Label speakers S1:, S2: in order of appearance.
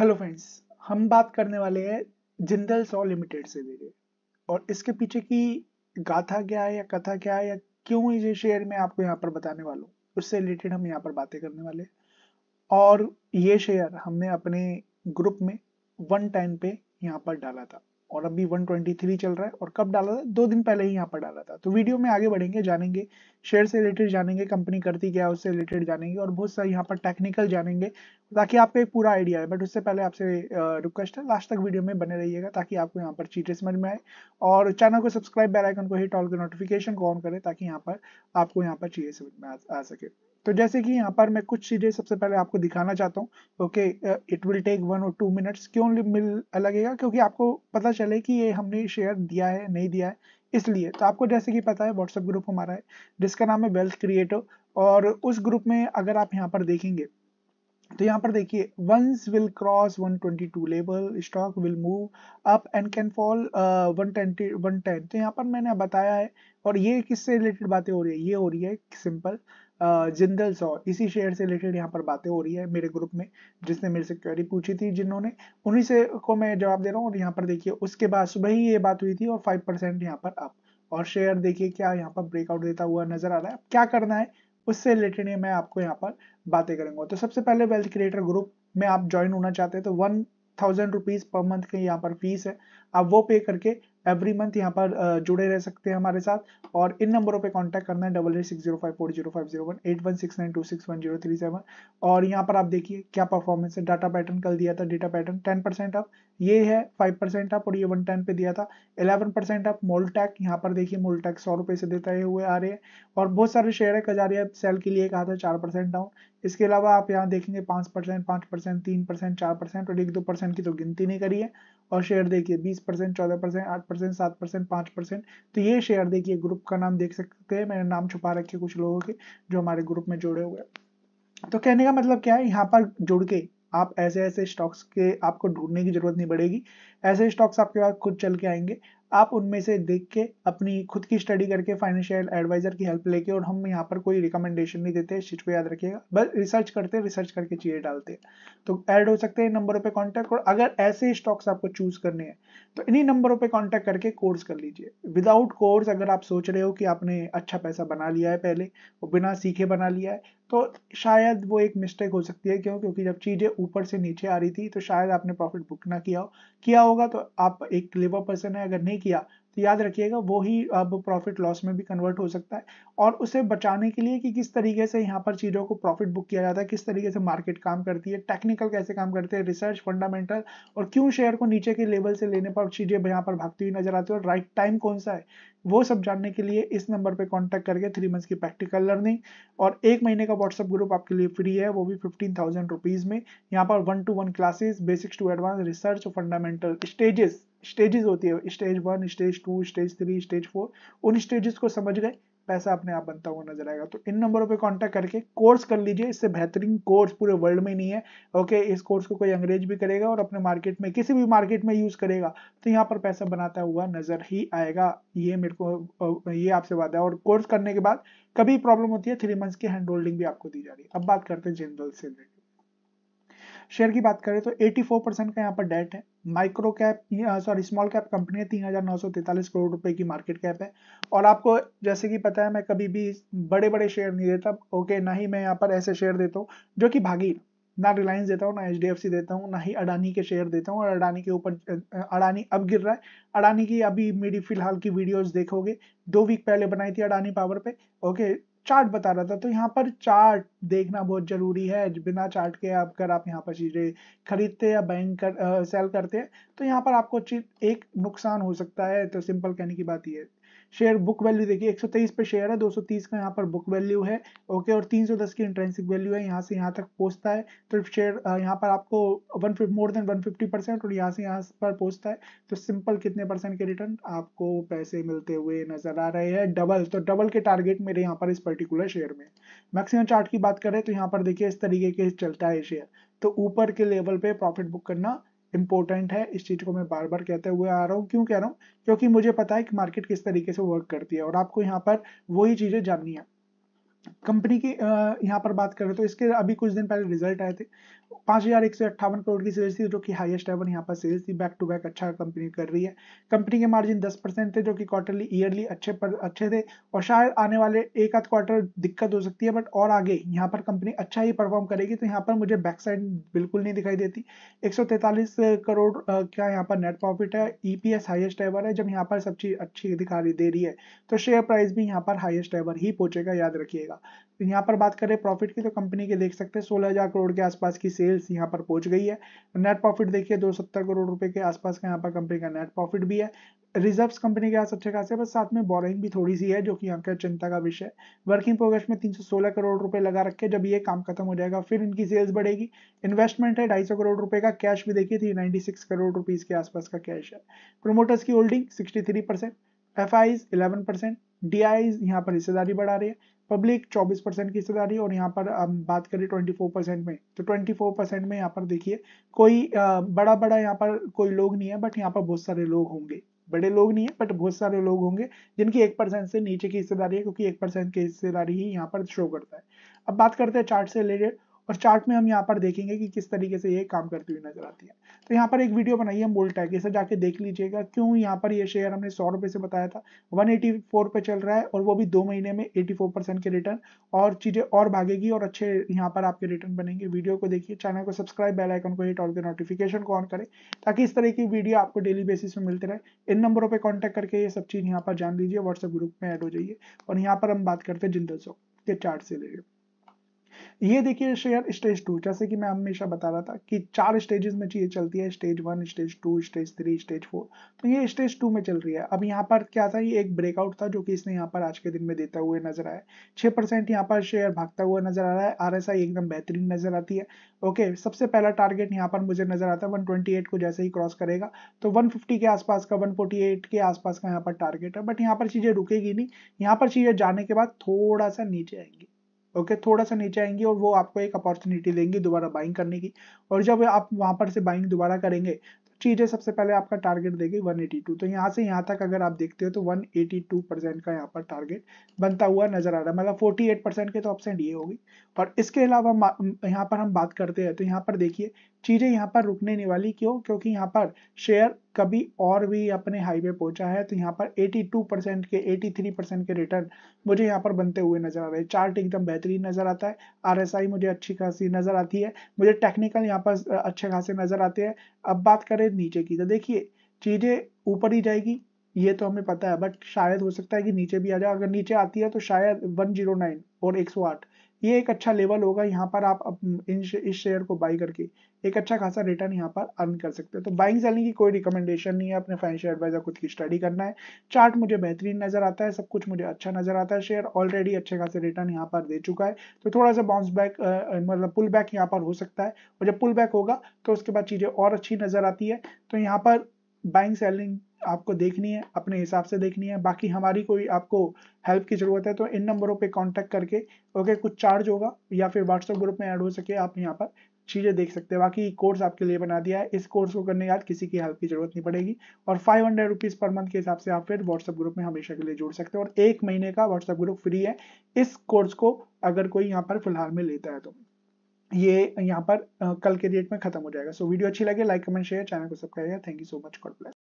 S1: hello friends हम बात करने वाले हैं जिंदल सॉ लिमिटेड से देखिए और इसके पीछे की गाथा क्या है या कथा क्या है या क्यों ये शेयर मैं आपको यहाँ पर बताने वाला हूँ उससे रिलेटेड हम यहाँ पर बातें करने वाले हैं और ये शेयर हमने अपने ग्रुप में वन टाइम पे यहाँ पर डाला था और अभी 123 चल रहा है और कब डाला था दो दिन पहले ही यहाँ पर डाला था तो वीडियो में आगे बढ़ेंगे जानेंगे शेयर से रिलेटेड जानेंगे कंपनी करती क्या है उससे रिलेटेड जानेंगे और बहुत सारे यहाँ पर टेक्निकल जानेंगे ताकि आपको एक पूरा आइडिया है बट उससे पहले आपसे रिक्वेस्ट है लास्ट तक वीडियो में बने रहिएगा ताकि आपको यहाँ पर चीटें समझ में आए और चैनल को सब्सक्राइब बेलाइकन को हिट ऑल के नोटिफिकेशन को ऑन करें ताकि यहाँ पर आपको यहाँ पर चीजें समझ में आ सके तो जैसे कि यहाँ पर मैं कुछ चीज़ें सबसे पहले आपको दिखाना चाहता हूँ okay it will take one और टू मिनट्स क्यों मिल लगेगा क्योंकि आपको पता चले कि ये हमने शेयर दिया है नहीं दिया है इसलिए तो आपको जैसे कि पता है व्हाट्सएप ग्रुप हमारा है जिसका नाम है वेल्थ क्रिएटर और उस ग्रुप में अगर आप यहाँ पर देखेंगे तो यहाँ पर देखिए once will cross 122 level stock will move up and can fall 120 110 तो यहाँ पर मैंने बताया है और ये किससे रिलेटेड बातें हो रही है ये हो रही है सिंपल जिंदल सौ इसी शेयर से रिलेटेड यहाँ पर बातें हो रही है मेरे ग्रुप में जिसने मेरे से क्वेरी पूछी थी जिन्होंने उन्हीं से को मैं जवाब दे रहा हूँ और यहाँ पर देखिए उसके बाद सुबह ही ये बात हुई थी और फाइव परसेंट यहाँ पर अप और शेयर देखिए क्या यहाँ पर ब्रेकआउट देता हुआ नजर आ रहा है क्या करना है उससे रिलेटेड मैं आपको यहाँ पर बातें करूंगा तो सबसे पहले वेल्थ क्रिएटर ग्रुप में आप ज्वाइन होना चाहते हैं तो one thousand rupees per month की यहाँ पर फीस है आप वो पे करके एवरी मंथ यहाँ पर uh, जुड़े रह सकते हैं हमारे साथ और इन नंबरों पे कांटेक्ट करना है double eight six zero five four zero five zero one eight one six nine two six one zero three seven और यहाँ पर आप देखिए क्या परफॉर्मेंस है डाटा पैटर्न कल दिया था data pattern ten percent up ये है फाइव परसेंट अप और ये वन टेन पे दिया था इलेवन परसेंट अप मोल्टैक यहाँ पर देखिए मोल्टैक सौ रुपये से देते हुए आ रहे हैं और बहुत सारे शेयर है कजारिया सेल के लिए कहा था चार परसेंट डाउन इसके अलावा आप यहाँ देखेंगे पाँच परसेंट पाँच परसेंट तीन परसेंट चार परसेंट और एक दो परसेंट की तो गिनती नहीं करी है और शेयर देखिए बीस परसेंट चौदह परसेंट आठ परसेंट सात परसेंट पाँच परसेंट तो ये शेयर देखिए ग्रुप का नाम देख सकते हैं मैंने नाम छुपा रखे कुछ लोगों के जो हमारे ग्रुप में जुड़े हुए हैं तो कहने का मतलब क्या है यहाँ पर जुड़ के आप ऐसे ऐसे स्टॉक्स के आपको ढूंढने की जरूरत नहीं पड़ेगी ऐसे स्टॉक्स आपके पास खुद चल के आएंगे आप उनमें से देख के अपनी खुद की स्टडी करके फाइनेंशियल एडवाइजर की हेल्प लेके और हम यहाँ पर कोई रिकमेंडेशन नहीं देते इस चीज़ को याद रखिएगा बस रिसर्च करते रिसर्च करके चीज़ें डालते हैं तो ऐड हो सकते हैं नंबरों पे कांटेक्ट और अगर ऐसे स्टॉक्स आपको चूज करने हैं तो इन्हीं नंबरों पे कांटेक्ट करके कोर्स कर लीजिए विदाउट कोर्स अगर आप सोच रहे हो कि आपने अच्छा पैसा बना लिया है पहले और बिना सीखे बना लिया है तो शायद वो एक मिस्टेक हो सकती है क्यों क्योंकि जब चीज़ें ऊपर से नीचे आ रही थी तो शायद आपने प्रॉफिट बुक ना किया हो किया होगा तो आप एक क्लेवर पर्सन है अगर नहीं किया तो याद रखिएगा वो ही अब प्रॉफिट लॉस में भी कन्वर्ट हो सकता है और उसे बचाने के लिए कि किस तरीके से यहाँ पर चीज़ों को प्रॉफिट बुक किया जाता है किस तरीके से मार्केट काम करती है टेक्निकल कैसे काम करते हैं रिसर्च फंडामेंटल और क्यों शेयर को नीचे के लेवल से लेने पर चीज़ें यहाँ पर भागती हुई नजर आती है और राइट टाइम कौन सा है वो सब जानने के लिए इस नंबर पे कांटेक्ट करके थ्री मंथ्स की प्रैक्टिकल लर्निंग और एक महीने का व्हाट्सअप ग्रुप आपके लिए फ्री है वो भी फिफ्टीन थाउजेंड रुपीज़ में यहाँ पर one to one classes basics to advance research और फंडामेंटल स्टेजेस स्टेजेस होती है stage one stage two stage three stage four उन स्टेजेस को समझ गए पैसा अपने आप बनता हुआ नजर आएगा तो इन नंबरों पे कांटेक्ट करके कोर्स कर लीजिए इससे बेहतरीन कोर्स पूरे वर्ल्ड में नहीं है ओके इस कोर्स को कोई अंग्रेज भी करेगा और अपने मार्केट में किसी भी मार्केट में यूज करेगा तो यहाँ पर पैसा बनाता हुआ नजर ही आएगा ये मेरे को ये आपसे वादा है और कोर्स करने के बाद कभी प्रॉब्लम होती है थ्री मंथ्स की हैंड होल्डिंग भी आपको दी जा रही है अब बात करते हैं जनरल से शेयर की बात करें तो 84 परसेंट का यहाँ पर डेट है micro cap sorry small cap company है तीन हजार नौ सौ तैतालीस करोड़ रुपए की मार्केट कैप है और आपको जैसे कि पता है मैं कभी भी बड़े बड़े शेयर नहीं देता ओके ना ही मैं यहाँ पर ऐसे शेयर देता हूँ जो कि भागी ना रिलायंस देता हूँ ना एच देता हूँ ना ही अडानी के शेयर देता हूँ और अडानी के ऊपर अडानी अब गिर रहा है अडानी की अभी मेरी फिलहाल की वीडियोज देखोगे दो वीक पहले बनाई थी अडानी पावर पे ओके चार्ट बता रहा था तो यहाँ पर चार्ट देखना बहुत जरूरी है बिना चार्ट के अगर आप यहाँ पर चीज़ें खरीदते या बैंक कर, आ, सेल करते हैं तो यहाँ पर आपको एक नुकसान हो सकता है तो सिंपल कहने की बात यह है शेयर बुक वैल्यू देखिए 123 पे शेयर है 230 का यहाँ पर बुक वैल्यू है ओके और 310 की इंट्रेंसिक वैल्यू है यहाँ से यहाँ तक पहुँचता है तो शेयर यहाँ पर आपको वन मोर देन 150 परसेंट और यहाँ से यहाँ पर पहुँचता है तो सिंपल कितने परसेंट के रिटर्न आपको पैसे मिलते हुए नजर आ रहे हैं डबल तो डबल के टारगेट मेरे यहाँ पर इस पर्टिकुलर शेयर में मैक्सिमम चार्ट की बात करें तो यहाँ पर देखिए इस तरीके के चलता है शेयर तो ऊपर के लेवल पे प्रॉफिट बुक करना इंपॉर्टेंट है इस चीज को मैं बार बार कहते हुए आ रहा हूँ क्यों कह रहा हूँ क्योंकि मुझे पता है कि मार्केट किस तरीके से वर्क करती है और आपको यहाँ पर वही चीजें जाननी है कंपनी की यहाँ पर बात करें तो इसके अभी कुछ दिन पहले रिजल्ट आए थे पाँच हज़ार एक सौ अट्ठावन करोड़ की सेल्स थी जो कि हाईएस्ट एवन यहाँ पर सेल्स थी बैक टू बैक अच्छा कंपनी कर रही है कंपनी के मार्जिन दस परसेंट थे जो कि क्वार्टरली ईयरली अच्छे पर अच्छे थे और शायद आने वाले एक आध क्वार्टर दिक्कत हो सकती है बट और आगे यहाँ पर कंपनी अच्छा ही परफॉर्म करेगी तो यहाँ पर मुझे बैक साइड बिल्कुल नहीं दिखाई देती एक सौ करोड़ का यहाँ पर नेट प्रॉफिट है E P S highest ever है जब यहाँ पर सब चीज़ अच्छी दिखाई दे रही है तो शेयर प्राइस भी यहाँ पर हाइएस्ट एवर ही पहुंचेगा याद रखिएगा मिलेगा फिर यहाँ पर बात करें प्रॉफिट की तो कंपनी के देख सकते हैं सोलह हज़ार करोड़ के आसपास की सेल्स यहाँ पर पहुंच गई है नेट प्रॉफिट देखिए दो सत्तर करोड़ रुपए के आसपास का यहाँ पर कंपनी का नेट प्रॉफिट भी है रिजर्व्स कंपनी के पास अच्छे खासे बस साथ में बोरिंग भी थोड़ी सी है जो कि यहाँ का चिंता का विषय वर्किंग प्रोग्रेस में 316 करोड़ रुपए लगा रखे जब ये काम खत्म हो जाएगा फिर इनकी सेल्स बढ़ेगी इन्वेस्टमेंट है ढाई करोड़ रुपए का कैश भी देखिए थ्री नाइन्टी करोड़ रुपीज के आसपास का कैश है प्रोमोटर्स की holding sixty three percent FIIs eleven percent DIIs यहाँ पर हिस्सेदारी बढ़ा रही है पब्लिक 24 परसेंट की हिस्सेदारी और यहाँ पर हम बात करें 24 परसेंट में तो 24 परसेंट में यहाँ पर देखिए कोई बड़ा बड़ा यहाँ पर कोई लोग नहीं है बट यहाँ पर बहुत सारे लोग होंगे बड़े लोग नहीं है बट बहुत सारे लोग होंगे जिनकी एक परसेंट से नीचे की हिस्सेदारी है क्योंकि एक परसेंट की हिस्सेदारी ही यहाँ पर शो करता है अब बात करते हैं चार्ट से रिलेटेड और चार्ट में हम यहाँ पर देखेंगे कि किस तरीके से ये काम करती हुई नजर आती है तो यहाँ पर एक वीडियो बनाई है मोल्टैक इसे जाके देख लीजिएगा क्यों यहाँ पर ये शेयर हमने सौ रुपए से बताया था 184 पे चल रहा है और वो भी दो महीने में 84 परसेंट के रिटर्न और चीज़ें और भागेगी और अच्छे यहाँ पर आपके रिटर्न बनेंगे वीडियो को देखिए चैनल को सब्सक्राइब बेल आइकन को हिट और नोटिफिकेशन को ऑन करें ताकि इस तरह की वीडियो आपको डेली बेसिस में मिलते रहे इन नंबरों पर कॉन्टेक्ट करके ये सब चीज़ यहाँ पर जान लीजिए व्हाट्सएप ग्रुप में एड हो जाइए और यहाँ पर हम बात करते हैं जिंदल सो के चार्ट से रिलेटेड ये देखिए शेयर स्टेज टू जैसे कि मैं हमेशा बता रहा था कि चार स्टेजेस में चीजें चलती है stage one stage two stage three stage four तो ये स्टेज टू में चल रही है अब यहाँ पर क्या था ये एक ब्रेकआउट था जो कि इसने यहाँ पर आज के दिन में देता हुए नजर आया छह परसेंट यहाँ पर शेयर भागता हुआ नजर आ रहा है आर एकदम बेहतरीन नजर आती है ओके सबसे पहला टारगेट यहाँ पर मुझे नजर आता है वन को जैसे ही क्रॉस करेगा तो वन के आसपास का वन के आसपास का यहाँ पर टारगेट है बट यहाँ पर चीजें रुकेगी नहीं यहाँ पर चीजें जाने के बाद थोड़ा सा नीचे आएंगे ओके okay, थोड़ा सा नीचे आएंगी और वो आपको एक अपॉर्चुनिटी देंगी दोबारा बाइंग करने की और जब आप वहां पर से बाइंग दोबारा करेंगे तो चीज़ें सबसे पहले आपका टारगेट देगी 182 तो यहाँ से यहाँ तक अगर आप देखते हो तो 182 परसेंट का यहाँ पर टारगेट बनता हुआ नजर आ रहा है मतलब 48 परसेंट के तो ऑप्शन ये होगी और इसके अलावा यहाँ पर हम बात करते हैं तो यहाँ पर देखिए चीज़ें यहाँ पर रुकने नहीं वाली क्यों क्योंकि यहाँ पर शेयर कभी और भी अपने हाई पे पहुंचा है तो यहाँ पर 82 परसेंट के 83 परसेंट के रिटर्न मुझे यहाँ पर बनते हुए नजर आ रहे हैं चार्ट एकदम बेहतरीन नजर आता है आरएसआई मुझे अच्छी खासी नजर आती है मुझे टेक्निकल यहाँ पर अच्छे खासे नजर आते हैं अब बात करें नीचे की तो देखिए चीज़ें ऊपर ही जाएगी ये तो हमें पता है बट शायद हो सकता है कि नीचे भी आ जाए अगर नीचे आती है तो शायद 109 और 108 ये एक अच्छा लेवल होगा यहाँ पर आप इन इस शेयर को बाई करके एक अच्छा खासा रिटर्न यहाँ पर अर्न कर सकते हैं तो बाइंग सेलिंग की कोई रिकमेंडेशन नहीं है अपने फाइनेंशियल एडवाइजर खुद की स्टडी करना है चार्ट मुझे बेहतरीन नजर आता है सब कुछ मुझे अच्छा नजर आता है शेयर ऑलरेडी अच्छे खासे रिटर्न यहाँ पर दे चुका है तो थोड़ा सा बाउंस बैक मतलब पुल बैक यहाँ पर हो सकता है और जब पुल बैक होगा तो उसके बाद चीजें और अच्छी नजर आती है तो यहाँ पर बाइंग सेलिंग आपको देखनी है अपने हिसाब से देखनी है बाकी हमारी कोई आपको हेल्प की ज़रूरत है तो इन नंबरों पे कांटेक्ट करके ओके कुछ चार्ज होगा या फिर व्हाट्सएप ग्रुप में ऐड हो सके आप यहाँ पर चीज़ें देख सकते हैं बाकी कोर्स आपके लिए बना दिया है इस कोर्स को करने के बाद किसी की हेल्प की जरूरत नहीं पड़ेगी और five hundred rupees per month के हिसाब से आप फिर व्हाट्सएप ग्रुप में हमेशा के लिए जुड़ सकते हैं और एक महीने का व्हाट्सएप ग्रुप फ्री है इस कोर्स को अगर कोई यहाँ पर फिलहाल में लेता है तो ये यहाँ पर कल के डेट में खत्म हो जाएगा सो वीडियो अच्छी लगे लाइक कमेंट शेयर चैनल को सब्सक्राइब करें thank you so much God bless